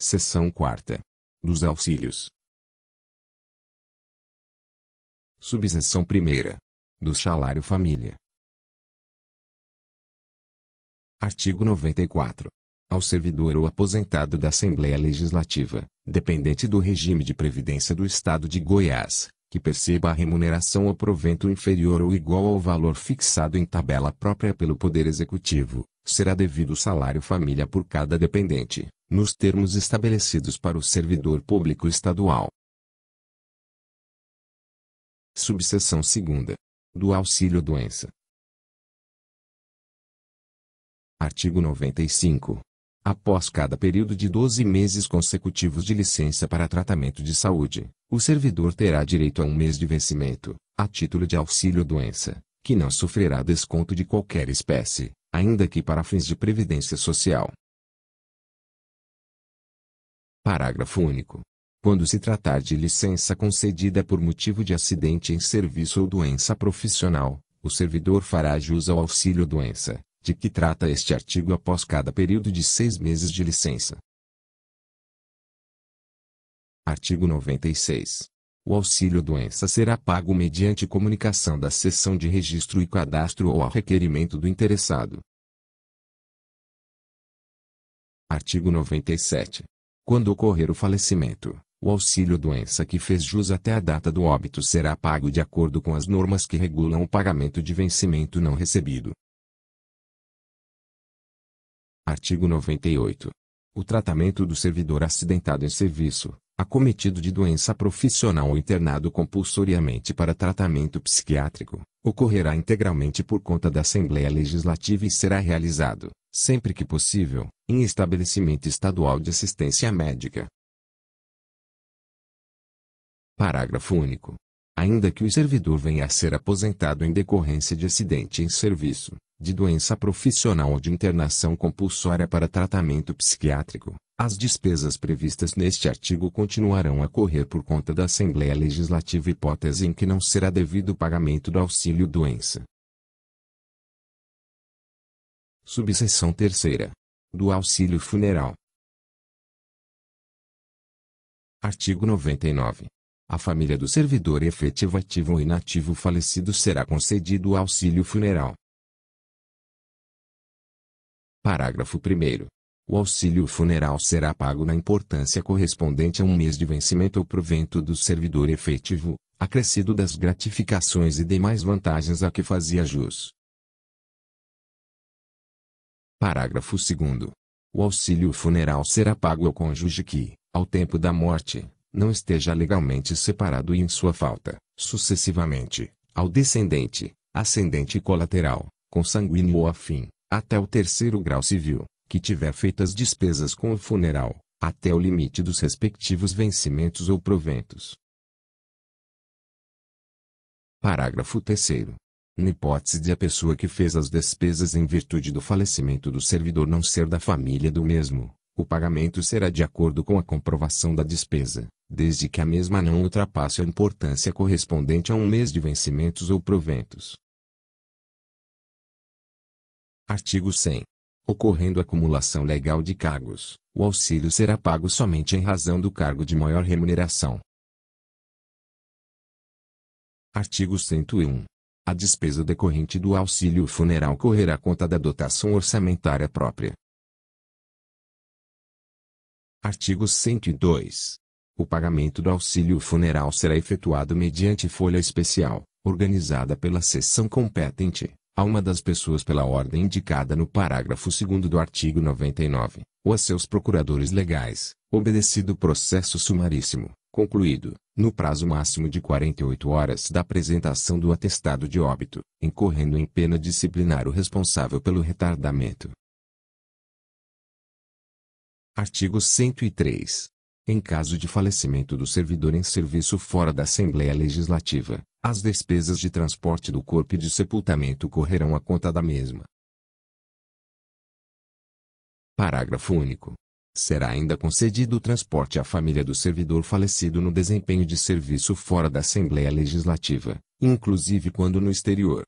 Seção quarta. Dos auxílios. Subseção primeira. Do salário família. Artigo 94. Ao servidor ou aposentado da Assembleia Legislativa, dependente do regime de previdência do Estado de Goiás, que perceba a remuneração ou provento inferior ou igual ao valor fixado em tabela própria pelo Poder Executivo, será devido o salário família por cada dependente, nos termos estabelecidos para o servidor público estadual. Subseção 2. Do auxílio doença. Artigo 95. Após cada período de 12 meses consecutivos de licença para tratamento de saúde, o servidor terá direito a um mês de vencimento, a título de auxílio-doença, que não sofrerá desconto de qualquer espécie, ainda que para fins de previdência social. Parágrafo único. Quando se tratar de licença concedida por motivo de acidente em serviço ou doença profissional, o servidor fará jus ao auxílio-doença, de que trata este artigo após cada período de seis meses de licença. Artigo 96. O auxílio-doença será pago mediante comunicação da seção de registro e cadastro ou ao requerimento do interessado. Artigo 97. Quando ocorrer o falecimento, o auxílio-doença que fez jus até a data do óbito será pago de acordo com as normas que regulam o pagamento de vencimento não recebido. Artigo 98. O tratamento do servidor acidentado em serviço, acometido de doença profissional ou internado compulsoriamente para tratamento psiquiátrico, ocorrerá integralmente por conta da Assembleia Legislativa e será realizado, sempre que possível, em estabelecimento estadual de assistência médica. Parágrafo único. Ainda que o servidor venha a ser aposentado em decorrência de acidente em serviço, de doença profissional ou de internação compulsória para tratamento psiquiátrico, as despesas previstas neste artigo continuarão a correr por conta da Assembleia Legislativa hipótese em que não será devido o pagamento do auxílio doença. Subseção terceira. Do auxílio funeral. Artigo 99. A família do servidor efetivo ativo ou inativo falecido será concedido o auxílio funeral, Parágrafo 1 O auxílio funeral será pago na importância correspondente a um mês de vencimento ou provento do servidor efetivo, acrescido das gratificações e demais vantagens a que fazia jus. Parágrafo 2 O auxílio funeral será pago ao cônjuge que, ao tempo da morte, não esteja legalmente separado e em sua falta, sucessivamente, ao descendente, ascendente e colateral, consanguíneo ou afim, até o terceiro grau civil, que tiver feitas despesas com o funeral, até o limite dos respectivos vencimentos ou proventos. Parágrafo 3 na hipótese de a pessoa que fez as despesas em virtude do falecimento do servidor não ser da família do mesmo, o pagamento será de acordo com a comprovação da despesa, desde que a mesma não ultrapasse a importância correspondente a um mês de vencimentos ou proventos. Artigo 100. Ocorrendo acumulação legal de cargos, o auxílio será pago somente em razão do cargo de maior remuneração. Artigo 101. A despesa decorrente do auxílio funeral correrá conta da dotação orçamentária própria. Artigo 102. O pagamento do auxílio funeral será efetuado mediante folha especial, organizada pela seção competente, a uma das pessoas pela ordem indicada no parágrafo 2 do artigo 99, ou a seus procuradores legais, obedecido o processo sumaríssimo, concluído, no prazo máximo de 48 horas da apresentação do atestado de óbito, incorrendo em pena disciplinar o responsável pelo retardamento. Artigo 103. Em caso de falecimento do servidor em serviço fora da Assembleia Legislativa, as despesas de transporte do corpo e de sepultamento correrão à conta da mesma. Parágrafo único. Será ainda concedido o transporte à família do servidor falecido no desempenho de serviço fora da Assembleia Legislativa, inclusive quando no exterior,